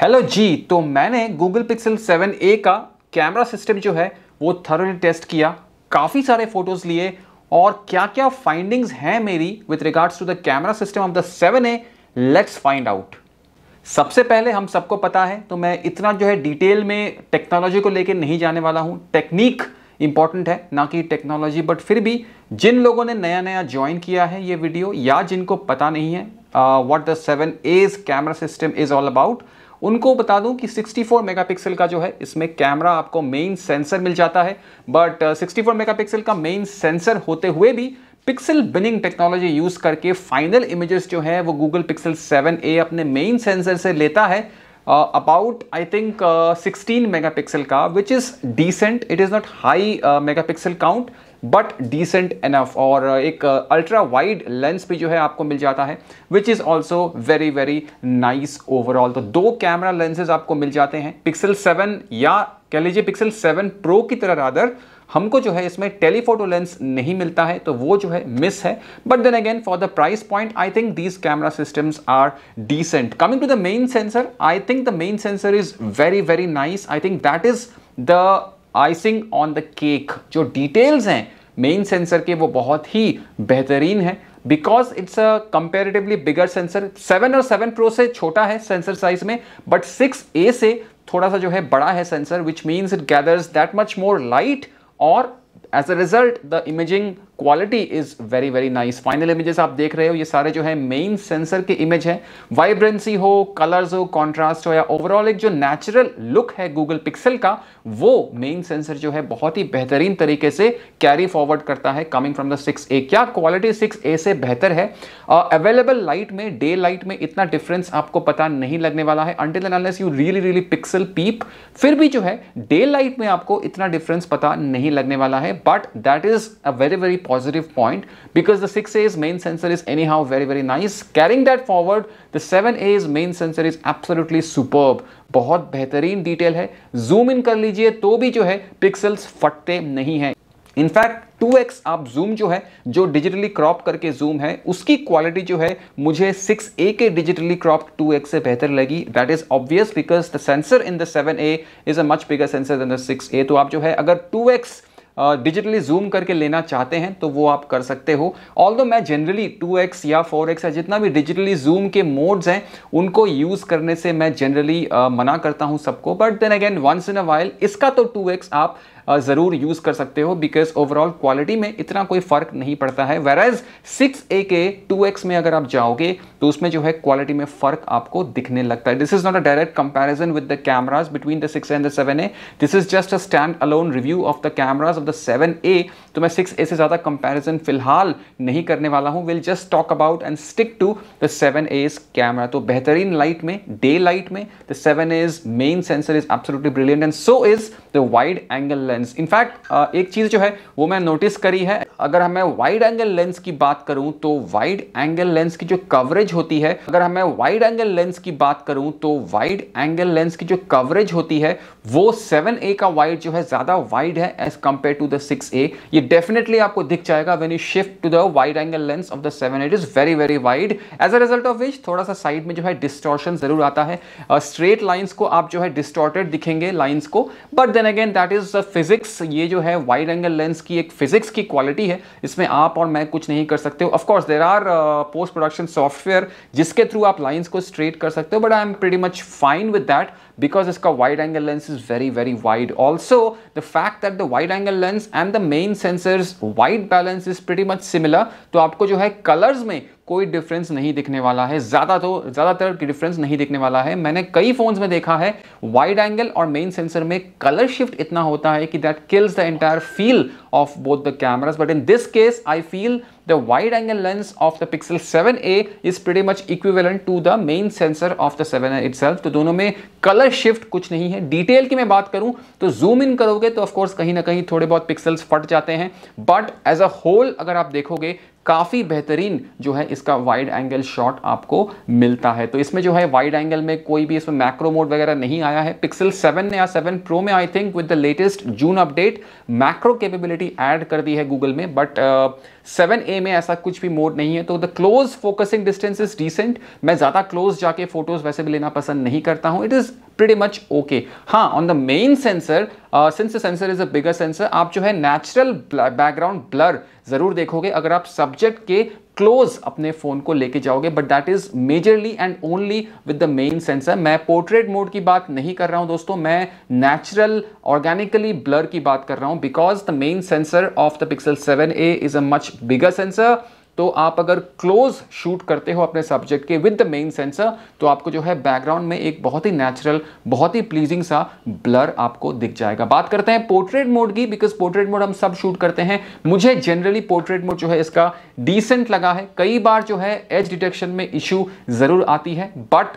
Hello जी तो मैंने Google pixel 7a का कैमरा सिस्टम जो है वो थरोली टेस्ट किया काफ़ी सारे फ़ोटोज़ लिए और क्या क्या फाइंडिंग्स हैं मेरी with regards to the camera system of the 7a let's find out सबसे पहले हम सबको पता है तो मैं इतना जो है डिटेल में टेक्नोलॉजी को लेकर नहीं जाने वाला हूँ टेक्निक इंपॉर्टेंट है ना कि टेक्नोलॉजी बट फिर भी जिन लोगों ने नया नया ज्वाइन किया है ये वीडियो या जिनको पता नहीं है what the seven A camera system is all about उनको बता दूं कि 64 मेगापिक्सल का जो है इसमें कैमरा आपको मेन सेंसर मिल जाता है बट uh, 64 मेगापिक्सल का मेन सेंसर होते हुए भी पिक्सल बिनिंग टेक्नोलॉजी यूज़ करके फाइनल इमेजेस जो है वो गूगल पिक्सल 7a अपने मेन सेंसर से लेता है अबाउट आई थिंक 16 मेगापिक्सल का which is decent it is not high megapixel count but decent enough और uh, एक अल्ट्रा वाइड लेंस भी जो है आपको मिल जाता है which is also very very nice overall तो दो कैमरा लेंसेज आपको मिल जाते हैं पिक्सल सेवन या कह लीजिए पिक्सल सेवन प्रो की तरह रादर हमको जो है इसमें टेलीफोटो लेंस नहीं मिलता है तो वो जो है मिस है but then again for the price point I think these camera systems are decent coming to the main sensor I think the main sensor is very very nice I think that is the icing on the cake जो details हैं main sensor के वो बहुत ही बेहतरीन है because it's a comparatively bigger sensor seven और seven pro से छोटा है सेंसर साइज में बट सिक्स ए से थोड़ा सा जो है बड़ा है sensor which means it gathers that much more light और as a result the imaging quality is very very nice final images आप देख रहे हो ये सारे जो है मेन सेंसर के इमेज है वाइब्रेंसी हो कलर्स हो कॉन्ट्रास्ट हो या ओवरऑल एक जो नेचुरल लुक है गूगल पिक्सल का वो मेन सेंसर जो है बहुत ही बेहतरीन तरीके से कैरी फॉरवर्ड करता है coming from the six A क्या क्वालिटी सिक्स ए से बेहतर है अवेलेबल uh, लाइट में डे लाइट में इतना डिफरेंस आपको पता नहीं लगने वाला है until unless you really really pixel peep फिर भी जो है डे लाइट में आपको इतना डिफरेंस पता नहीं लगने वाला है but that is a very very positive point because the 6A's main sensor is anyhow very very nice. Carrying that forward, the 7A's main sensor is absolutely superb. बहुत बेहतरीन डिटेल है जूम इन कर लीजिए तो भी जो है pixels फटते नहीं है इनफैक्ट 2x आप जूम जो है जो डिजिटली क्रॉप करके जूम है उसकी क्वालिटी जो है मुझे 6a के डिजिटली क्रॉप 2x से बेहतर लगी that is obvious because the sensor in the 7a is a much bigger sensor than the 6a तो आप जो है अगर 2x डिजिटली जूम करके लेना चाहते हैं तो वो आप कर सकते हो ऑल मैं जनरली 2x या 4x या जितना भी डिजिटली जूम के मोड्स हैं उनको यूज़ करने से मैं जनरली मना करता हूँ सबको but then again once in a while इसका तो 2x आप ज़रूर यूज़ कर सकते हो बिकॉज ओवरऑल क्वालिटी में इतना कोई फ़र्क नहीं पड़ता है वेराइज सिक्स ए के टू एक्स में अगर आप जाओगे तो उसमें जो है क्वालिटी में फ़र्क आपको दिखने लगता है this is not a direct comparison with the cameras between the six and the seven A this is just a standalone review of the cameras of the seven A तो मैं six A से ज़्यादा comparison फिलहाल नहीं करने वाला हूँ will just talk about and stick to the seven A camera तो बेहतरीन लाइट में डे लाइट में the seven A main sensor is absolutely brilliant and so is the wide angle lens in fact uh, एक चीज़ जो है वो मैं notice करी है अगर हमें वाइड एंगल लेंस की बात करूं तो वाइड एंगल लेंस की जो कवरेज होती है अगर हमें वाइड एंगल लेंस की बात करूं तो वाइड एंगल लेंस की जो कवरेज होती है वो 7A का वाइड जो है ज़्यादा वाइड है as compared to the 6A ये डेफिनेटली आपको दिख जाएगा when you shift to the wide angle lens of the seven it is very very wide as a result of which थोड़ा सा साइड में जो है डिस्टॉर्शन ज़रूर आता है स्ट्रेट uh, लाइन्स को आप जो है डिस्टॉर्टेड दिखेंगे लाइन्स को but then again that is the physics ये जो है वाइड एंगल लेंस की एक फिजिक्स की क्वालिटी है इसमें आप और मैं कुछ नहीं कर सकते हो course there are post production software जिसके थ्रू आप लाइन्स को स्ट्रेट कर सकते हो but I am pretty much fine with that because इसका wide angle lens is very very wide also the fact that the wide angle lens and the main sensors wide balance is pretty much similar तो आपको जो है colors में कोई difference नहीं दिखने वाला है ज़्यादा तो ज़्यादातर डिफरेंस नहीं दिखने वाला है मैंने कई फ़ोन्स में देखा है वाइड एंगल और मेन सेंसर में कलर शिफ्ट इतना होता है कि that kills the entire feel of both the cameras but in this case I feel the wide angle lens of the Pixel 7a is pretty much equivalent to the main sensor of the 7a itself तो दोनों में color shift कुछ नहीं है Detail की मैं बात करूं तो zoom in करोगे तो of course कहीं ना कहीं थोड़े बहुत pixels फट जाते हैं But as a whole अगर आप देखोगे काफ़ी बेहतरीन जो है इसका वाइड एंगल शॉट आपको मिलता है तो इसमें जो है वाइड एंगल में कोई भी इसमें मैक्रो मोड वगैरह नहीं आया है पिक्सल 7 या 7 प्रो में I think with the latest June update macro capability add कर दी है गूगल में बट सेवन ए में ऐसा कुछ भी मोड नहीं है तो the close focusing distance is decent मैं ज़्यादा क्लोज जाके फोटोज़ वैसे भी लेना पसंद नहीं करता हूँ it is pretty much okay. हाँ on the main sensor uh, since the sensor is a bigger sensor आप जो है natural background blur ज़रूर देखोगे अगर आप subject के क्लोज अपने फ़ोन को लेके जाओगे but that is majorly and only with the main sensor मैं पोर्ट्रेट मोड की बात नहीं कर रहा हूं दोस्तों मैं नेचुरल ऑर्गेनिकली ब्लर की बात कर रहा हूं because the main sensor of the Pixel seven A is a much bigger sensor तो आप अगर क्लोज शूट करते हो अपने सब्जेक्ट के विद द मेन सेंसर तो आपको जो है बैकग्राउंड में एक बहुत ही नेचुरल बहुत ही प्लीजिंग सा ब्लर आपको दिख जाएगा बात करते हैं पोर्ट्रेट मोड की बिकॉज पोर्ट्रेट मोड हम सब शूट करते हैं मुझे जनरली पोर्ट्रेट मोड जो है इसका डिसेंट लगा है कई बार जो है एज डिटेक्शन में इश्यू जरूर आती है but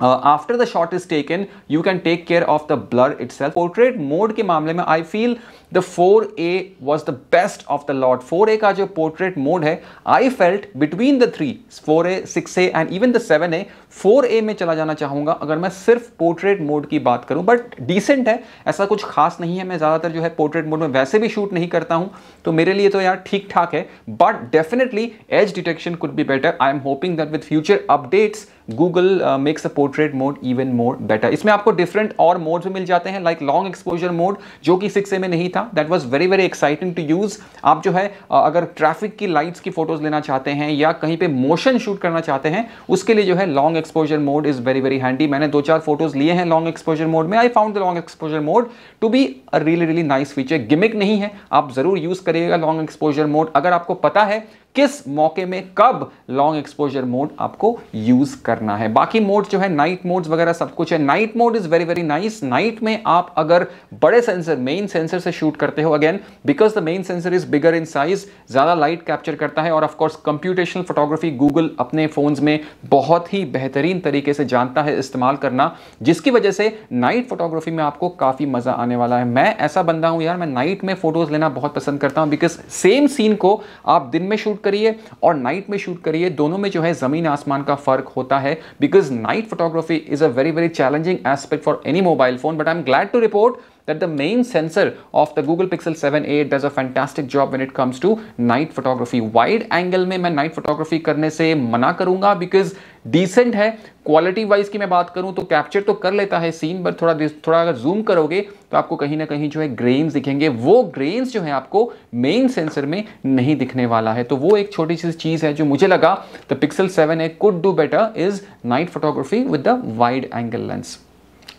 Uh, after the shot is taken, you can take care of the blur itself. Portrait mode के मामले में I feel the 4A was the best of the lot. 4A का जो portrait mode है I felt between the three 4A, 6A and even the 7A four A में चला जाना चाहूँगा अगर मैं सिर्फ पोर्ट्रेट मोड की बात करूँ बट डिसेंट है ऐसा कुछ खास नहीं है मैं ज़्यादातर जो है पोर्ट्रेट मोड में वैसे भी शूट नहीं करता हूँ तो मेरे लिए तो यार ठीक ठाक है but definitely edge detection could be better I am hoping that with future updates Google makes a portrait mode even more better इसमें आपको डिफरेंट और मोड्स भी मिल जाते हैं लाइक लॉन्ग एक्सपोजर मोड जो कि सिक्स में नहीं था that was very very exciting to use आप जो है uh, अगर ट्रैफिक की लाइट्स की फोटोज लेना चाहते हैं या कहीं पे मोशन शूट करना चाहते हैं उसके लिए जो है long long exposure mode is very very handy मैंने दो चार फोटोज लिए हैं लॉन्ग एक्सपोजर मोड में I found the long exposure mode to be a really really nice feature gimmick नहीं है आप ज़रूर यूज़ करिएगा लॉन्ग एक्सपोजर मोड अगर आपको पता है किस मौके में कब लॉन्ग एक्सपोजर मोड आपको यूज करना है बाकी मोड जो है नाइट मोड्स वगैरह सब कुछ है night mode is very very nice night में आप अगर बड़े सेंसर मेन सेंसर से शूट करते हो again because the main sensor is bigger in size ज्यादा लाइट कैप्चर करता है और ऑफकोर्स कंप्यूटेशनल फोटोग्राफी गूगल अपने फोन में बहुत ही बेहतरीन तरीके से जानता है इस्तेमाल करना जिसकी वजह से नाइट फोटोग्राफी में आपको काफी मजा आने वाला है मैं ऐसा बंदा हूं यार मैं नाइट में फोटोज लेना बहुत पसंद करता हूं बिकॉज सेम सीन को आप दिन में शूट शूट करिए और नाइट में शूट करिए दोनों में जो है ज़मीन आसमान का फ़र्क होता है because night photography is a very very challenging aspect for any mobile phone but I am glad to report that the main sensor of the Google Pixel 7a does a fantastic job when it comes to night photography. Wide angle में मैं night photography करने से मना करूंगा because decent है quality wise की मैं बात करूं तो कैप्चर तो कर लेता है सीन पर थोड़ा थोड़ा अगर जूम करोगे तो आपको कहीं ना कहीं जो है ग्रेन्स दिखेंगे वो ग्रेन्स जो है आपको मेन सेंसर में नहीं दिखने वाला है तो वो एक छोटी सी चीज़ है जो मुझे लगा the Pixel seven A could do better is night photography with the wide angle lens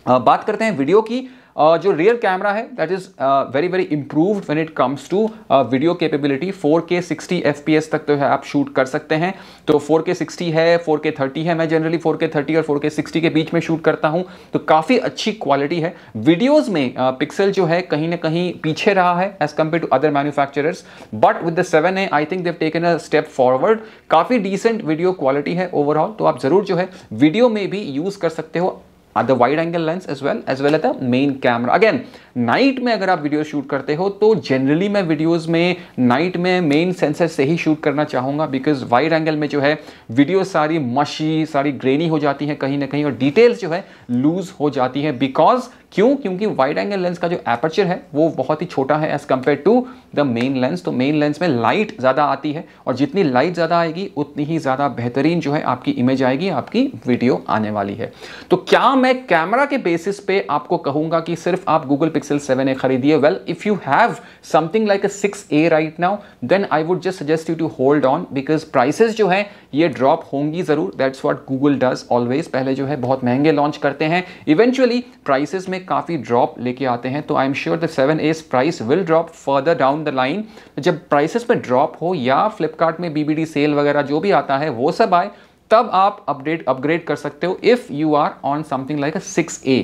बात करते हैं वीडियो की Uh, जो रियर कैमरा है that is very very improved when it comes to video capability 4K 60 FPS तक तो है आप शूट कर सकते हैं तो 4K 60 है 4K 30 है मैं जनरली 4K 30 और 4K 60 के बीच में शूट करता हूं तो काफ़ी अच्छी क्वालिटी है वीडियोज़ में पिक्सल uh, जो है कहीं ना कहीं पीछे रहा है as compared to other manufacturers but with the seven A I think they've taken a step forward काफ़ी डिसेंट वीडियो क्वालिटी है ओवरऑल तो आप ज़रूर जो है वीडियो में भी यूज़ कर सकते हो at the wide angle lens as well as well as the main camera again night में अगर आप वीडियो शूट करते हो तो जनरली मैं वीडियोस में नाइट में मेन सेंसर से ही शूट करना चाहूंगा बिकॉज वाइड एंगल में जो है वीडियो सारी मशी सारी ग्रेनी हो जाती है कहीं ना कहीं और डिटेल्स जो है लूज हो जाती है बिकॉज क्यों क्योंकि वाइड एंगल लेंस का जो एपर्चर है वो बहुत ही छोटा है as compared to the main lens तो मेन लेंस में लाइट ज़्यादा आती है और जितनी लाइट ज़्यादा आएगी उतनी ही ज़्यादा बेहतरीन जो है आपकी इमेज आएगी आपकी वीडियो आने वाली है तो क्या मैं कैमरा के बेसिस पे आपको कहूंगा कि सिर्फ आप गूगल पिक्सल 7a खरीदी है well if you have something like a 6a right now then I would just suggest you to hold on because prices जो है ये ड्रॉप होंगी ज़रूर that's what Google does always पहले जो है बहुत महंगे लॉन्च करते हैं इवेंचुअली प्राइसेस में काफ़ी ड्रॉप लेके आते हैं तो I am sure the seven A price will drop further down the line जब प्राइसेस में ड्रॉप हो या फ्लिपकार्ट में बीबीडी सेल वगैरह जो भी आता है वो सब आए तब आप अपडेट अपग्रेड कर सकते हो if you are on something like a six A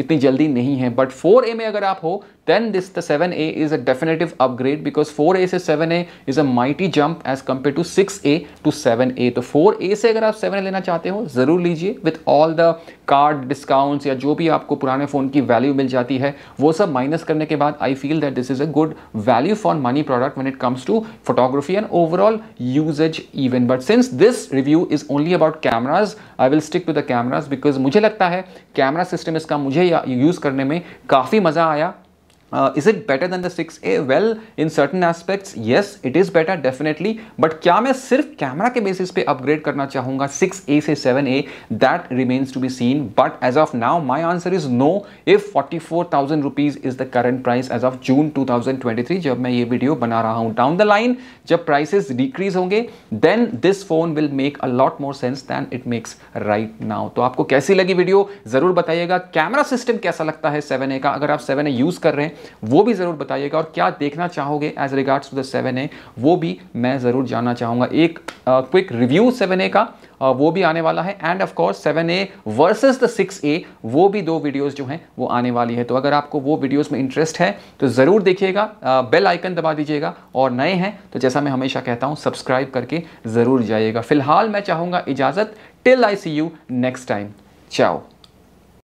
इतनी जल्दी नहीं है बट फोर ए में अगर आप हो then this the 7a is a definitive upgrade because 4a se 7a is a mighty jump as compared to 6a to 7a to 4a se agar aap 7a lena chahte ho zarur lijiye with all the card discounts ya jo bhi aapko purane phone ki value mil jati hai wo sab minus karne ke baad i feel that this is a good value for money product when it comes to photography and overall usage even but since this review is only about cameras I will stick to the cameras because mujhe lagta hai camera system iska mujhe use karne mein kafi maza aaya Uh, is it better than the 6A? Well, in certain aspects, yes, it is better definitely. But क्या मैं सिर्फ camera के basis पे upgrade करना चाहूँगा 6A से 7A? That remains to be seen. But as of now, my answer is no. If 44,000 rupees is the current price as of June 2023, जब मैं ये वीडियो बना रहा हूँ डाउन द लाइन जब प्राइसेस डिक्रीज होंगे then this phone will make a lot more sense than it makes right now तो आपको कैसी लगी वीडियो जरूर बताइएगा कैमरा सिस्टम कैसा लगता है 7A का अगर आप 7A यूज कर रहे हैं वो भी ज़रूर बताइएगा और क्या देखना चाहोगे as regards to the seven A वो भी मैं ज़रूर जानना चाहूंगा एक क्विक रिव्यू सेवन ए का आ, वो भी आने वाला है and of course seven A versus the six A वो भी दो वीडियोज़ जो हैं वो आने वाली है तो अगर आपको वो वीडियोज़ में इंटरेस्ट है तो ज़रूर देखिएगा बेल आइकन दबा दीजिएगा और नए हैं तो जैसा मैं हमेशा कहता हूँ सब्सक्राइब करके ज़रूर जाइएगा फिलहाल मैं चाहूँगा इजाज़त till I see you next time चाओ